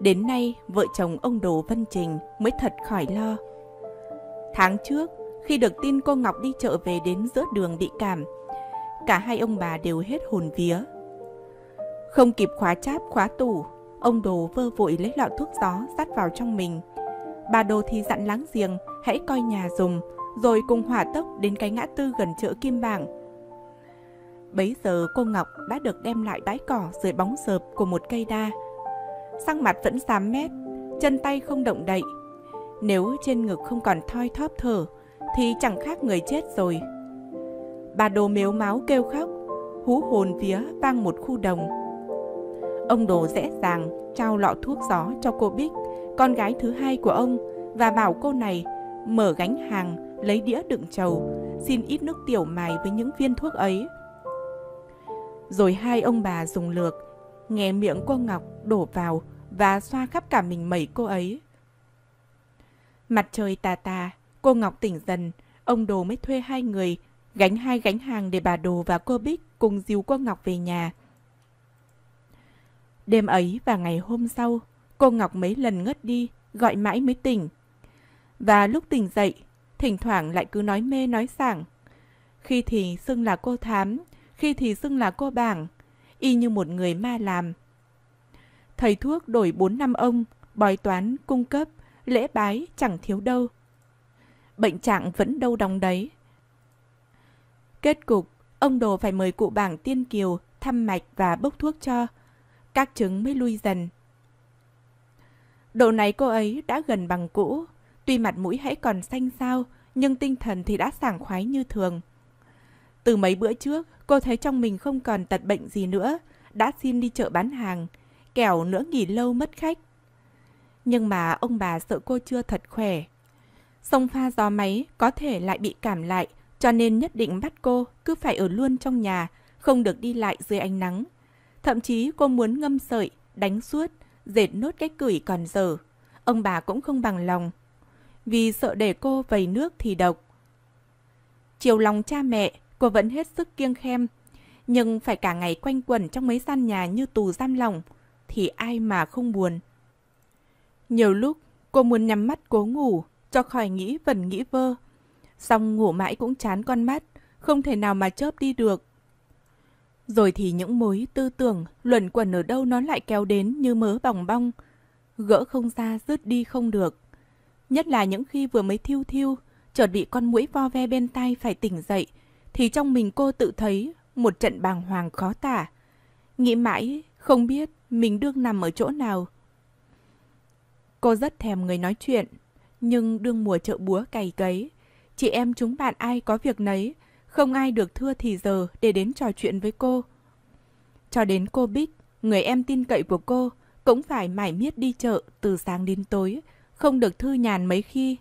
Đến nay, vợ chồng ông Đồ Văn Trình mới thật khỏi lo. Tháng trước, khi được tin cô Ngọc đi chợ về đến giữa đường bị cảm, cả hai ông bà đều hết hồn vía. Không kịp khóa cháp khóa tủ, ông Đồ vơ vội lấy lọ thuốc gió dắt vào trong mình. Bà Đồ thì dặn láng giềng, hãy coi nhà dùng, rồi cùng hỏa tốc đến cái ngã tư gần chợ Kim Bảng. Bấy giờ cô Ngọc đã được đem lại bãi cỏ dưới bóng rợp của một cây đa, sắc mặt vẫn xám mét, chân tay không động đậy. Nếu trên ngực không còn thoi thóp thở, thì chẳng khác người chết rồi. Bà đồ mếu máu kêu khóc, hú hồn vía vang một khu đồng. Ông đồ dễ dàng trao lọ thuốc gió cho cô Bích, con gái thứ hai của ông, và bảo cô này mở gánh hàng, lấy đĩa đựng trầu, xin ít nước tiểu mài với những viên thuốc ấy. Rồi hai ông bà dùng lược, nghe miệng cô Ngọc đổ vào và xoa khắp cả mình mẩy cô ấy. Mặt trời tà tà, cô Ngọc tỉnh dần, ông Đồ mới thuê hai người, gánh hai gánh hàng để bà Đồ và cô Bích cùng dìu cô Ngọc về nhà. Đêm ấy và ngày hôm sau, cô Ngọc mấy lần ngất đi, gọi mãi mới tỉnh. Và lúc tỉnh dậy, thỉnh thoảng lại cứ nói mê nói sảng. Khi thì xưng là cô thám, khi thì xưng là cô bảng, y như một người ma làm. Thầy thuốc đổi bốn năm ông, bói toán, cung cấp, lễ bái chẳng thiếu đâu. Bệnh trạng vẫn đâu đóng đấy. Kết cục, ông đồ phải mời cụ bảng tiên kiều thăm mạch và bốc thuốc cho. Các chứng mới lui dần. Độ này cô ấy đã gần bằng cũ, tuy mặt mũi hãy còn xanh xao, nhưng tinh thần thì đã sảng khoái như thường. Từ mấy bữa trước, cô thấy trong mình không còn tật bệnh gì nữa, đã xin đi chợ bán hàng, kẻo nữa nghỉ lâu mất khách. Nhưng mà ông bà sợ cô chưa thật khỏe. Sông pha gió máy có thể lại bị cảm lại, cho nên nhất định bắt cô cứ phải ở luôn trong nhà, không được đi lại dưới ánh nắng. Thậm chí cô muốn ngâm sợi, đánh suốt, dệt nốt cái cửi còn dở. Ông bà cũng không bằng lòng, vì sợ để cô vầy nước thì độc. Chiều lòng cha mẹ, Cô vẫn hết sức kiêng khem, nhưng phải cả ngày quanh quẩn trong mấy gian nhà như tù giam lòng, thì ai mà không buồn. Nhiều lúc, cô muốn nhắm mắt cố ngủ, cho khỏi nghĩ vẩn nghĩ vơ. Xong ngủ mãi cũng chán con mắt, không thể nào mà chớp đi được. Rồi thì những mối tư tưởng luẩn quẩn ở đâu nó lại kéo đến như mớ bòng bong. Gỡ không ra, rứt đi không được. Nhất là những khi vừa mới thiêu thiêu, chợt bị con mũi vo ve bên tay phải tỉnh dậy, thì trong mình cô tự thấy một trận bàng hoàng khó tả. Nghĩ mãi, không biết mình đương nằm ở chỗ nào. Cô rất thèm người nói chuyện, nhưng đương mùa chợ búa cày cấy. Chị em chúng bạn ai có việc nấy, không ai được thưa thì giờ để đến trò chuyện với cô. Cho đến cô Bích, người em tin cậy của cô, cũng phải mải miết đi chợ từ sáng đến tối, không được thư nhàn mấy khi.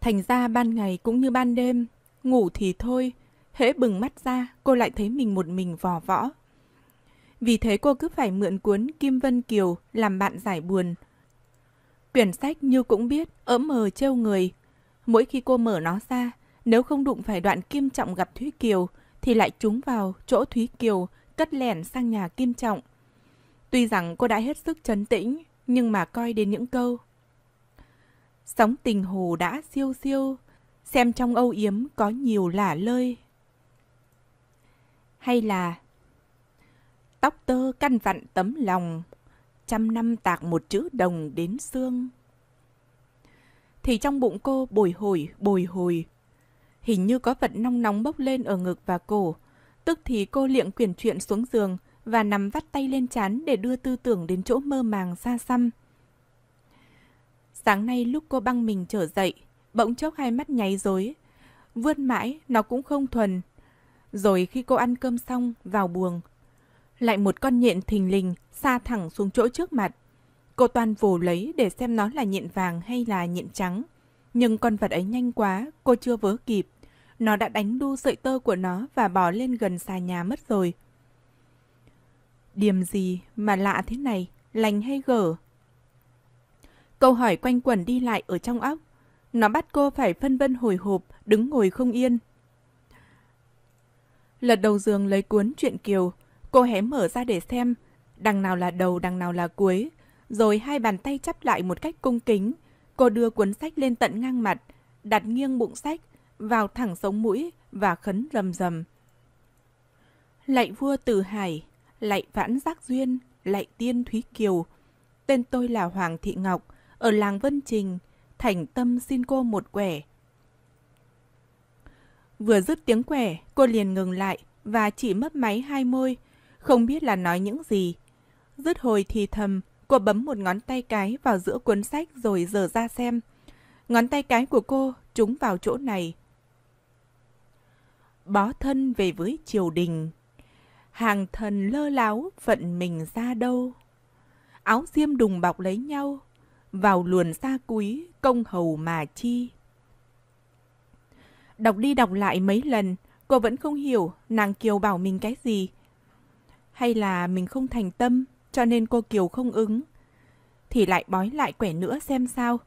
Thành ra ban ngày cũng như ban đêm, ngủ thì thôi, hễ bừng mắt ra cô lại thấy mình một mình vò võ. Vì thế cô cứ phải mượn cuốn Kim Vân Kiều làm bạn giải buồn. Quyển sách như cũng biết, ấm mờ trêu người. Mỗi khi cô mở nó ra, nếu không đụng phải đoạn Kim Trọng gặp Thúy Kiều, thì lại trúng vào chỗ Thúy Kiều cất lẻn sang nhà Kim Trọng. Tuy rằng cô đã hết sức trấn tĩnh, nhưng mà coi đến những câu. Sóng tình hồ đã siêu siêu, xem trong âu yếm có nhiều lả lơi. Hay là tóc tơ căn vặn tấm lòng, trăm năm tạc một chữ đồng đến xương. Thì trong bụng cô bồi hồi, bồi hồi. Hình như có vật nóng nóng bốc lên ở ngực và cổ. Tức thì cô liệng quyển chuyện xuống giường và nằm vắt tay lên chán để đưa tư tưởng đến chỗ mơ màng xa xăm. Sáng nay lúc cô băng mình trở dậy, bỗng chốc hai mắt nháy rối, Vươn mãi, nó cũng không thuần. Rồi khi cô ăn cơm xong, vào buồng. Lại một con nhện thình lình, xa thẳng xuống chỗ trước mặt. Cô toàn vồ lấy để xem nó là nhện vàng hay là nhện trắng. Nhưng con vật ấy nhanh quá, cô chưa vớ kịp. Nó đã đánh đu sợi tơ của nó và bỏ lên gần xà nhà mất rồi. Điểm gì mà lạ thế này, lành hay gở? Câu hỏi quanh quẩn đi lại ở trong óc. Nó bắt cô phải phân vân hồi hộp, đứng ngồi không yên. Lật đầu giường lấy cuốn truyện Kiều, cô hé mở ra để xem, đằng nào là đầu, đằng nào là cuối. Rồi hai bàn tay chắp lại một cách cung kính, cô đưa cuốn sách lên tận ngang mặt, đặt nghiêng bụng sách, vào thẳng sống mũi và khấn rầm rầm. Lạy vua Từ Hải, lạy vãn giác duyên, lạy tiên Thúy Kiều. Tên tôi là Hoàng Thị Ngọc, ở làng Vân Trình, thành tâm xin cô một quẻ. Vừa dứt tiếng quẻ, cô liền ngừng lại và chỉ mất máy hai môi, không biết là nói những gì. Dứt hồi thì thầm, cô bấm một ngón tay cái vào giữa cuốn sách rồi dở ra xem. Ngón tay cái của cô trúng vào chỗ này. Bó thân về với triều đình. Hàng thần lơ láo phận mình ra đâu. Áo xiêm đùng bọc lấy nhau, vào luồn xa quý, công hầu mà chi. Đọc đi đọc lại mấy lần, cô vẫn không hiểu nàng Kiều bảo mình cái gì. Hay là mình không thành tâm, cho nên cô Kiều không ứng. Thì lại bói lại quẻ nữa xem sao.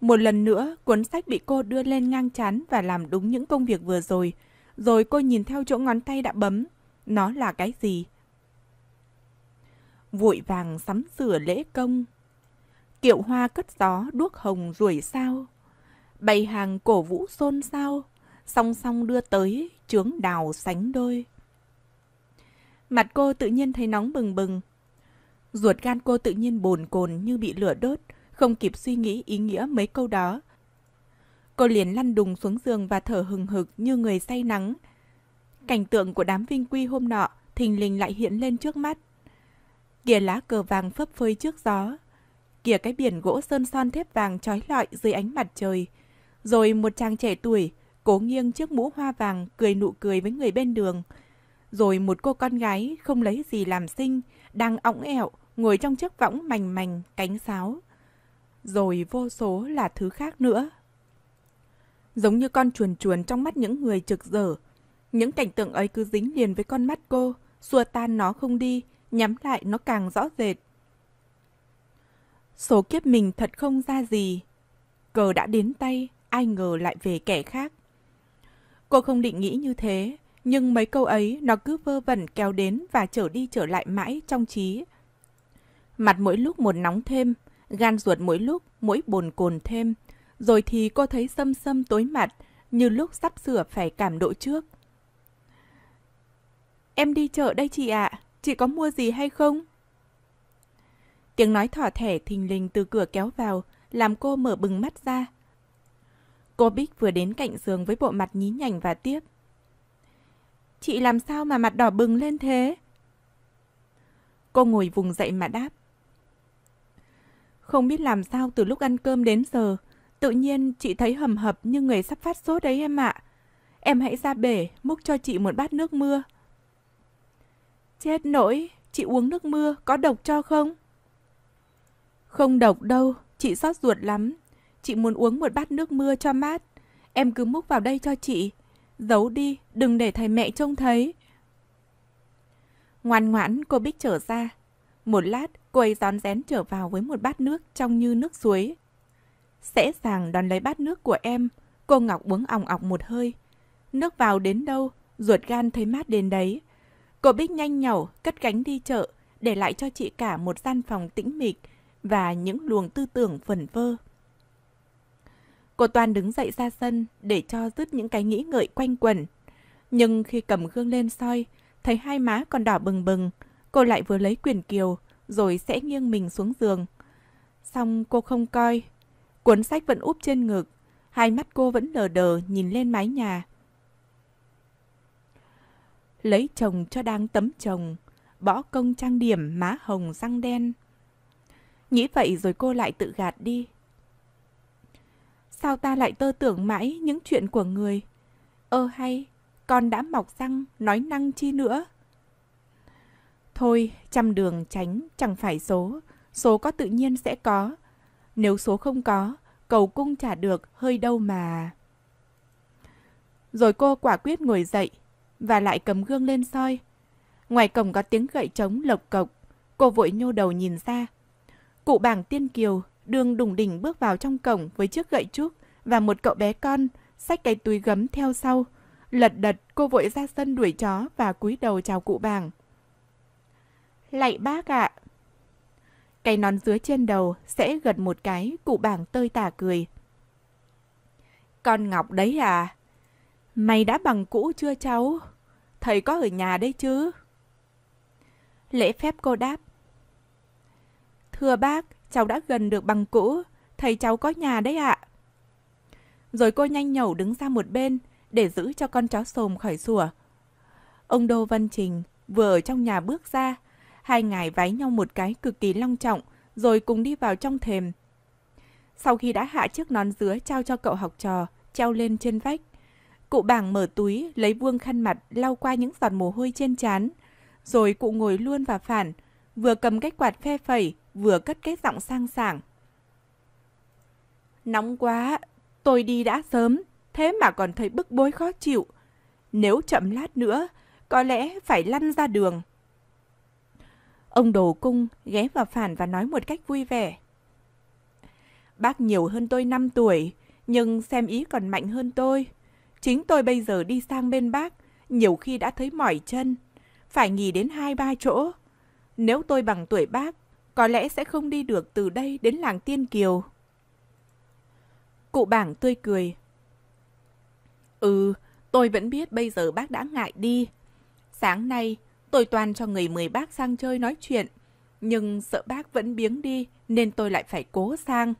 Một lần nữa, cuốn sách bị cô đưa lên ngang chán và làm đúng những công việc vừa rồi. Rồi cô nhìn theo chỗ ngón tay đã bấm. Nó là cái gì? Vội vàng sắm sửa lễ công, kiệu hoa cất gió đuốc hồng ruổi sao, bày hàng cổ vũ xôn xao, song song đưa tới trướng đào sánh đôi. Mặt cô tự nhiên thấy nóng bừng bừng. Ruột gan cô tự nhiên bồn cồn như bị lửa đốt, không kịp suy nghĩ ý nghĩa mấy câu đó. Cô liền lăn đùng xuống giường và thở hừng hực như người say nắng. Cảnh tượng của đám vinh quy hôm nọ thình lình lại hiện lên trước mắt. Kìa lá cờ vàng phấp phơi trước gió, kìa cái biển gỗ sơn son thép vàng trói lọi dưới ánh mặt trời. Rồi một chàng trẻ tuổi, cố nghiêng chiếc mũ hoa vàng cười nụ cười với người bên đường. Rồi một cô con gái không lấy gì làm sinh, đang õng ẹo, ngồi trong chiếc võng mành mành, cánh sáo. Rồi vô số là thứ khác nữa. Giống như con chuồn chuồn trong mắt những người trực dở, những cảnh tượng ấy cứ dính liền với con mắt cô, xua tan nó không đi, nhắm lại nó càng rõ rệt. Số kiếp mình thật không ra gì. Cờ đã đến tay, ai ngờ lại về kẻ khác. Cô không định nghĩ như thế, nhưng mấy câu ấy nó cứ vơ vẩn kéo đến và trở đi trở lại mãi trong trí. Mặt mỗi lúc một nóng thêm, gan ruột mỗi lúc mỗi bồn cồn thêm, rồi thì cô thấy sâm sâm tối mặt, như lúc sắp sửa phải cảm độ trước. Em đi chợ đây chị ạ, chị có mua gì hay không? Tiếng nói thỏ thẻ thình lình từ cửa kéo vào, làm cô mở bừng mắt ra. Cô Bích vừa đến cạnh giường với bộ mặt nhí nhảnh và tiếp. Chị làm sao mà mặt đỏ bừng lên thế? Cô ngồi vùng dậy mà đáp. Không biết làm sao từ lúc ăn cơm đến giờ, tự nhiên chị thấy hầm hập như người sắp phát sốt đấy em ạ. À. Em hãy ra bể, múc cho chị một bát nước mưa. Chết nỗi, chị uống nước mưa có độc cho không? Không độc đâu, chị xót ruột lắm. Chị muốn uống một bát nước mưa cho mát. Em cứ múc vào đây cho chị. Giấu đi, đừng để thầy mẹ trông thấy. Ngoan ngoãn cô Bích trở ra. Một lát, cô ấy rón rén trở vào với một bát nước trong như nước suối. Sẽ sàng đón lấy bát nước của em, cô Ngọc uống ỏng ọc một hơi. Nước vào đến đâu, ruột gan thấy mát đến đấy. Cô Bích nhanh nhẩu, cất cánh đi chợ, để lại cho chị cả một gian phòng tĩnh mịch, và những luồng tư tưởng phần vơ. Cô Toàn đứng dậy ra sân để cho dứt những cái nghĩ ngợi quanh quẩn. Nhưng khi cầm gương lên soi, thấy hai má còn đỏ bừng bừng, cô lại vừa lấy quyền kiều rồi sẽ nghiêng mình xuống giường. Xong cô không coi, cuốn sách vẫn úp trên ngực, hai mắt cô vẫn lờ đờ nhìn lên mái nhà. Lấy chồng cho đang tấm chồng, bỏ công trang điểm má hồng răng đen, Nghĩ vậy rồi cô lại tự gạt đi. Sao ta lại tơ tưởng mãi những chuyện của người? Ơ hay, con đã mọc răng, nói năng chi nữa? Thôi, trăm đường tránh, chẳng phải số. Số có tự nhiên sẽ có. Nếu số không có, cầu cung trả được, hơi đâu mà. Rồi cô quả quyết ngồi dậy, và lại cầm gương lên soi. Ngoài cổng có tiếng gậy trống lộc cộc, cô vội nhô đầu nhìn ra, Cụ bảng Tiên Kiều đương đùng đỉnh bước vào trong cổng với chiếc gậy trúc và một cậu bé con xách cái túi gấm theo sau. Lật đật cô vội ra sân đuổi chó và cúi đầu chào cụ bảng. Lạy bác ạ. À. Cái nón dưới trên đầu sẽ gật một cái, cụ bảng tơi tả cười. Con Ngọc đấy à? Mày đã bằng cũ chưa cháu? Thầy có ở nhà đấy chứ? Lễ phép cô đáp. Thưa bác, cháu đã gần được bằng cũ, thầy cháu có nhà đấy ạ. Rồi cô nhanh nhẩu đứng ra một bên để giữ cho con chó sồm khỏi sủa. Ông Đô Văn Trình vừa ở trong nhà bước ra, hai ngài vái nhau một cái cực kỳ long trọng rồi cùng đi vào trong thềm. Sau khi đã hạ chiếc nón dứa trao cho cậu học trò, treo lên trên vách, cụ bảng mở túi lấy vuông khăn mặt lau qua những giọt mồ hôi trên trán, rồi cụ ngồi luôn và phản, vừa cầm cái quạt phe phẩy, vừa cất cái giọng sang sảng. Nóng quá, tôi đi đã sớm, thế mà còn thấy bức bối khó chịu. Nếu chậm lát nữa, có lẽ phải lăn ra đường. Ông đồ cung ghé vào phản và nói một cách vui vẻ. Bác nhiều hơn tôi 5 tuổi, nhưng xem ý còn mạnh hơn tôi. Chính tôi bây giờ đi sang bên bác, nhiều khi đã thấy mỏi chân, phải nghỉ đến hai ba chỗ. Nếu tôi bằng tuổi bác, có lẽ sẽ không đi được từ đây đến làng Tiên Kiều. Cụ bảng tươi cười. Ừ, tôi vẫn biết bây giờ bác đã ngại đi. Sáng nay, tôi toàn cho người mời bác sang chơi nói chuyện, nhưng sợ bác vẫn biếng đi nên tôi lại phải cố sang.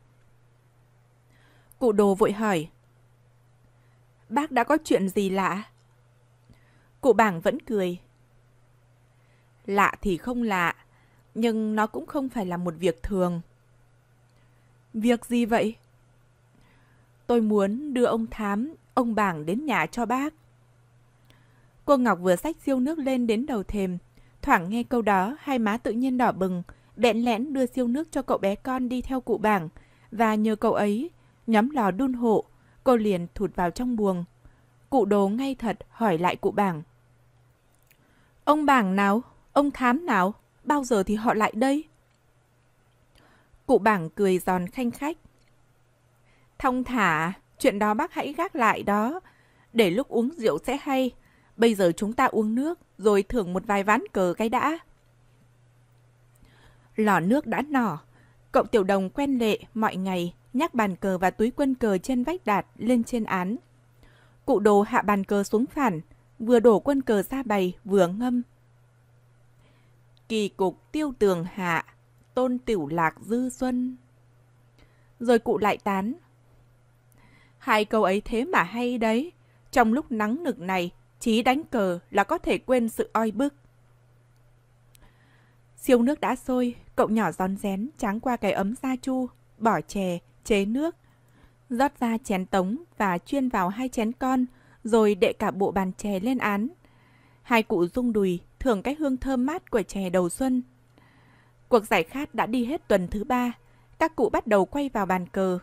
Cụ đồ vội hỏi. Bác đã có chuyện gì lạ? Cụ bảng vẫn cười. Lạ thì không lạ, nhưng nó cũng không phải là một việc thường. Việc gì vậy? Tôi muốn đưa ông Thám, ông Bảng đến nhà cho bác. Cô Ngọc vừa xách siêu nước lên đến đầu thềm. Thoảng nghe câu đó, hai má tự nhiên đỏ bừng, đẹn lẽn đưa siêu nước cho cậu bé con đi theo cụ Bảng. Và nhờ cậu ấy, nhắm lò đun hộ, cô liền thụt vào trong buồng. Cụ đồ ngay thật hỏi lại cụ Bảng. Ông Bảng nào? Ông Thám nào? bao giờ thì họ lại đây? Cụ bảng cười giòn khanh khách. Thông thả, chuyện đó bác hãy gác lại đó. Để lúc uống rượu sẽ hay. Bây giờ chúng ta uống nước, rồi thưởng một vài ván cờ cái đã. Lò nước đã nỏ. Cậu tiểu đồng quen lệ mọi ngày, nhắc bàn cờ và túi quân cờ trên vách đạt lên trên án. Cụ đồ hạ bàn cờ xuống phản, vừa đổ quân cờ ra bày, vừa ngâm, kỳ cục tiêu tường hạ, tôn tiểu lạc dư xuân. Rồi cụ lại tán. Hai câu ấy thế mà hay đấy. Trong lúc nắng nực này, chí đánh cờ là có thể quên sự oi bức. Siêu nước đã sôi, cậu nhỏ giòn rén tráng qua cái ấm sa chu, bỏ chè, chế nước. rót ra chén tống và chuyên vào hai chén con, rồi đệ cả bộ bàn chè lên án. Hai cụ rung đùi, thưởng cái hương thơm mát của chè đầu xuân. Cuộc giải khát đã đi hết tuần thứ ba, các cụ bắt đầu quay vào bàn cờ.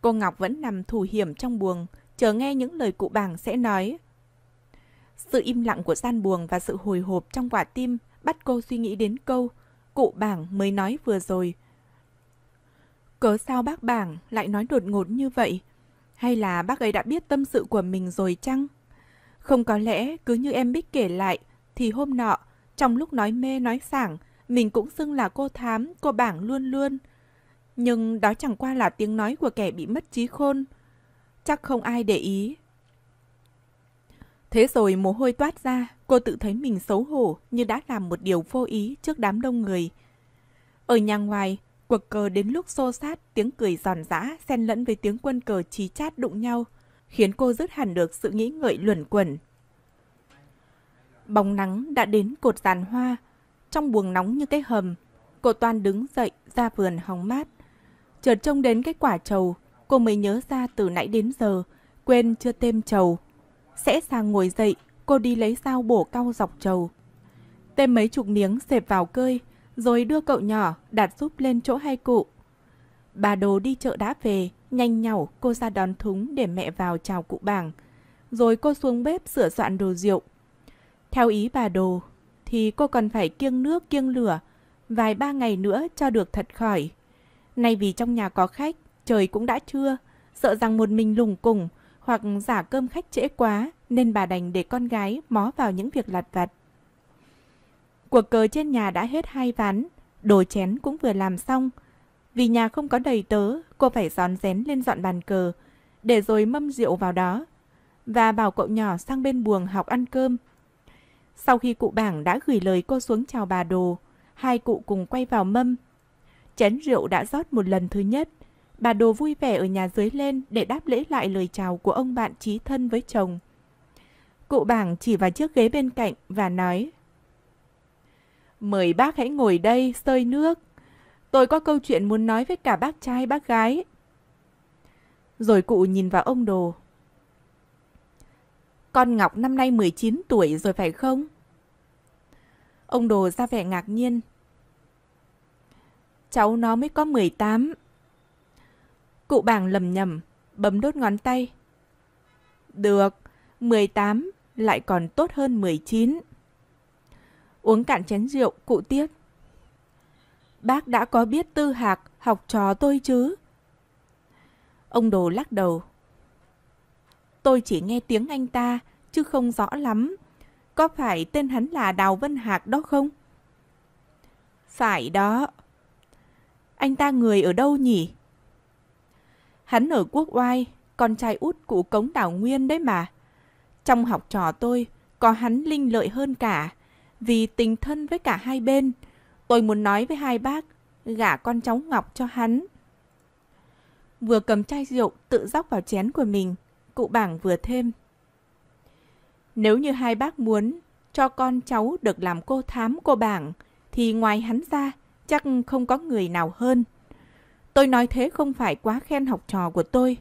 Cô Ngọc vẫn nằm thủ hiểm trong buồng, chờ nghe những lời cụ bảng sẽ nói. Sự im lặng của gian buồng và sự hồi hộp trong quả tim bắt cô suy nghĩ đến câu cụ bảng mới nói vừa rồi. Cớ sao bác bảng lại nói đột ngột như vậy? Hay là bác ấy đã biết tâm sự của mình rồi chăng? Không có lẽ cứ như em biết kể lại, thì hôm nọ, trong lúc nói mê nói sảng, mình cũng xưng là cô thám, cô bảng luôn luôn. Nhưng đó chẳng qua là tiếng nói của kẻ bị mất trí khôn. Chắc không ai để ý. Thế rồi mồ hôi toát ra, cô tự thấy mình xấu hổ như đã làm một điều vô ý trước đám đông người. Ở nhà ngoài, cuộc cờ đến lúc xô sát, tiếng cười giòn giã xen lẫn với tiếng quân cờ chí chát đụng nhau, khiến cô dứt hẳn được sự nghĩ ngợi luẩn quẩn Bóng nắng đã đến cột giàn hoa, trong buồng nóng như cái hầm. Cô Toan đứng dậy ra vườn hóng mát. Chợt trông đến cái quả trầu, cô mới nhớ ra từ nãy đến giờ, quên chưa têm trầu. Sẽ sang ngồi dậy, cô đi lấy dao bổ cau dọc trầu. Têm mấy chục miếng xẹp vào cơi, rồi đưa cậu nhỏ đặt giúp lên chỗ hai cụ. Bà đồ đi chợ đã về, nhanh nhảu cô ra đón thúng để mẹ vào chào cụ bảng. Rồi cô xuống bếp sửa soạn đồ rượu theo ý bà Đồ, thì cô còn phải kiêng nước kiêng lửa, vài ba ngày nữa cho được thật khỏi. Nay vì trong nhà có khách, trời cũng đã trưa, sợ rằng một mình lùng cùng hoặc giả cơm khách trễ quá nên bà đành để con gái mó vào những việc lặt vặt. Cuộc cờ trên nhà đã hết hai ván, đồ chén cũng vừa làm xong. Vì nhà không có đầy tớ, cô phải dọn rén lên dọn bàn cờ, để rồi mâm rượu vào đó. Và bảo cậu nhỏ sang bên buồng học ăn cơm sau khi cụ bảng đã gửi lời cô xuống chào bà Đồ, hai cụ cùng quay vào mâm. Chén rượu đã rót một lần thứ nhất. Bà Đồ vui vẻ ở nhà dưới lên để đáp lễ lại lời chào của ông bạn trí thân với chồng. Cụ bảng chỉ vào chiếc ghế bên cạnh và nói Mời bác hãy ngồi đây sơi nước. Tôi có câu chuyện muốn nói với cả bác trai bác gái. Rồi cụ nhìn vào ông Đồ con Ngọc năm nay 19 tuổi rồi phải không? Ông Đồ ra vẻ ngạc nhiên. Cháu nó mới có 18. Cụ bảng lầm nhầm, bấm đốt ngón tay. Được, 18 lại còn tốt hơn 19. Uống cạn chén rượu, cụ tiếp. Bác đã có biết tư hạc, học trò tôi chứ? Ông Đồ lắc đầu. Tôi chỉ nghe tiếng anh ta, chứ không rõ lắm. Có phải tên hắn là Đào Vân Hạc đó không? Phải đó. Anh ta người ở đâu nhỉ? Hắn ở quốc oai, con trai út của cống đảo Nguyên đấy mà. Trong học trò tôi, có hắn linh lợi hơn cả, vì tình thân với cả hai bên. Tôi muốn nói với hai bác, gả con cháu Ngọc cho hắn. Vừa cầm chai rượu tự dốc vào chén của mình, cụ bảng vừa thêm. Nếu như hai bác muốn cho con cháu được làm cô thám cô bảng, thì ngoài hắn ra chắc không có người nào hơn. Tôi nói thế không phải quá khen học trò của tôi.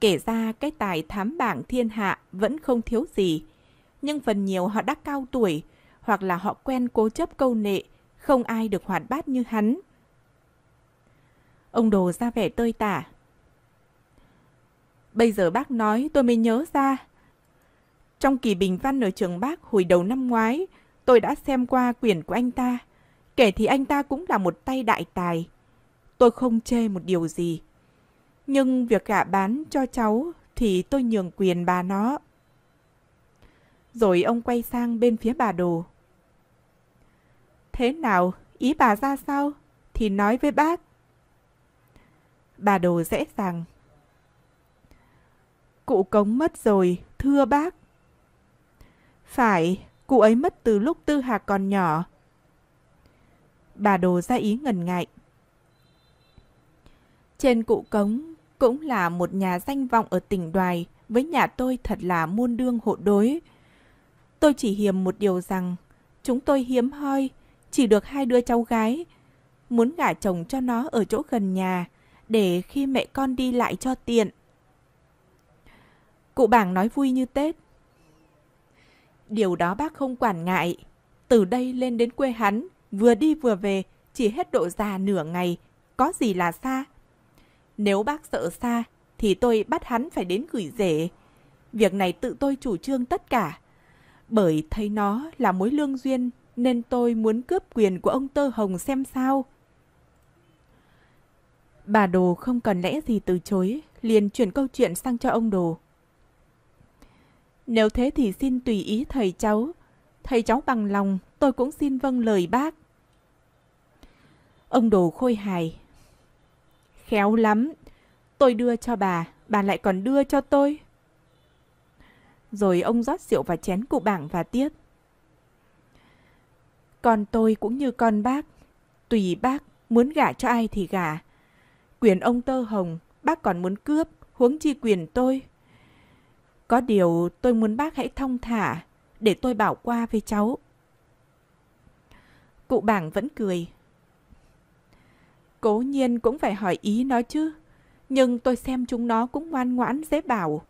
Kể ra cái tài thám bảng thiên hạ vẫn không thiếu gì, nhưng phần nhiều họ đã cao tuổi, hoặc là họ quen cố chấp câu nệ, không ai được hoạt bát như hắn. Ông đồ ra vẻ tơi tả, Bây giờ bác nói tôi mới nhớ ra. Trong kỳ bình văn ở trường bác hồi đầu năm ngoái, tôi đã xem qua quyển của anh ta. Kể thì anh ta cũng là một tay đại tài. Tôi không chê một điều gì. Nhưng việc gạ bán cho cháu thì tôi nhường quyền bà nó. Rồi ông quay sang bên phía bà đồ. Thế nào, ý bà ra sao? Thì nói với bác. Bà đồ dễ dàng cụ cống mất rồi, thưa bác. Phải, cụ ấy mất từ lúc Tư Hạc còn nhỏ. Bà đồ ra ý ngần ngại. Trên cụ cống cũng là một nhà danh vọng ở tỉnh Đoài, với nhà tôi thật là muôn đương hộ đối. Tôi chỉ hiềm một điều rằng, chúng tôi hiếm hoi, chỉ được hai đứa cháu gái. Muốn gả chồng cho nó ở chỗ gần nhà, để khi mẹ con đi lại cho tiện. Cụ bảng nói vui như Tết. Điều đó bác không quản ngại. Từ đây lên đến quê hắn, vừa đi vừa về, chỉ hết độ già nửa ngày, có gì là xa. Nếu bác sợ xa, thì tôi bắt hắn phải đến gửi rể. Việc này tự tôi chủ trương tất cả. Bởi thấy nó là mối lương duyên, nên tôi muốn cướp quyền của ông Tơ Hồng xem sao. Bà Đồ không cần lẽ gì từ chối, liền chuyển câu chuyện sang cho ông Đồ. Nếu thế thì xin tùy ý thầy cháu. Thầy cháu bằng lòng, tôi cũng xin vâng lời bác. Ông đồ khôi hài. Khéo lắm, tôi đưa cho bà, bà lại còn đưa cho tôi. Rồi ông rót rượu vào chén cụ bảng và tiếp. Con tôi cũng như con bác, tùy bác, muốn gả cho ai thì gả. Quyền ông tơ hồng, bác còn muốn cướp, huống chi quyền tôi. Có điều tôi muốn bác hãy thông thả để tôi bảo qua với cháu. Cụ bảng vẫn cười. Cố nhiên cũng phải hỏi ý nó chứ, nhưng tôi xem chúng nó cũng ngoan ngoãn dễ bảo.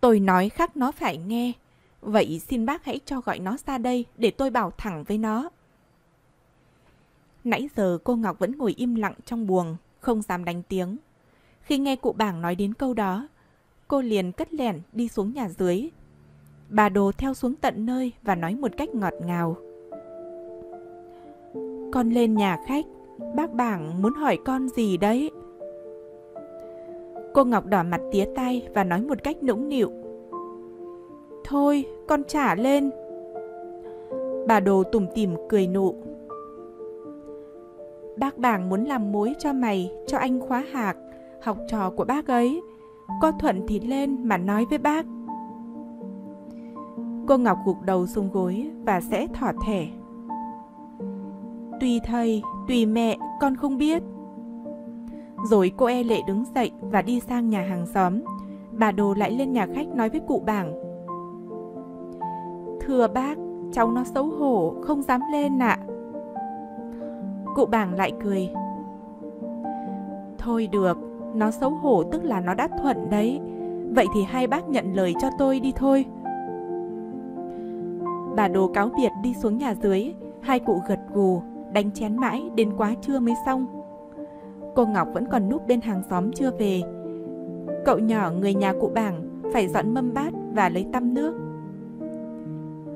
Tôi nói khắc nó phải nghe, vậy xin bác hãy cho gọi nó ra đây để tôi bảo thẳng với nó. Nãy giờ cô Ngọc vẫn ngồi im lặng trong buồng, không dám đánh tiếng. Khi nghe cụ bảng nói đến câu đó, cô liền cất lẻn đi xuống nhà dưới. Bà đồ theo xuống tận nơi và nói một cách ngọt ngào. Con lên nhà khách, bác bảng muốn hỏi con gì đấy? Cô Ngọc đỏ mặt tía tay và nói một cách nũng nịu. Thôi, con trả lên. Bà đồ tủm tỉm cười nụ. Bác bảng muốn làm mối cho mày, cho anh khóa hạc, học trò của bác ấy. Cô Thuận thì lên mà nói với bác. Cô Ngọc gục đầu xuống gối và sẽ thỏ thẻ. Tùy thầy, tùy mẹ, con không biết. Rồi cô e lệ đứng dậy và đi sang nhà hàng xóm. Bà Đồ lại lên nhà khách nói với cụ bảng. Thưa bác, cháu nó xấu hổ, không dám lên ạ. À. Cụ bảng lại cười. Thôi được, nó xấu hổ tức là nó đã thuận đấy Vậy thì hai bác nhận lời cho tôi đi thôi Bà đồ cáo biệt đi xuống nhà dưới Hai cụ gật gù Đánh chén mãi đến quá trưa mới xong Cô Ngọc vẫn còn núp bên hàng xóm chưa về Cậu nhỏ người nhà cụ bảng Phải dọn mâm bát và lấy tăm nước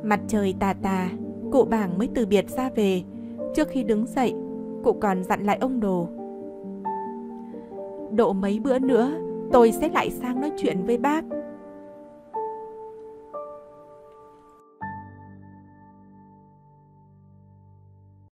Mặt trời tà tà Cụ bảng mới từ biệt ra về Trước khi đứng dậy Cụ còn dặn lại ông đồ Độ mấy bữa nữa, tôi sẽ lại sang nói chuyện với bác.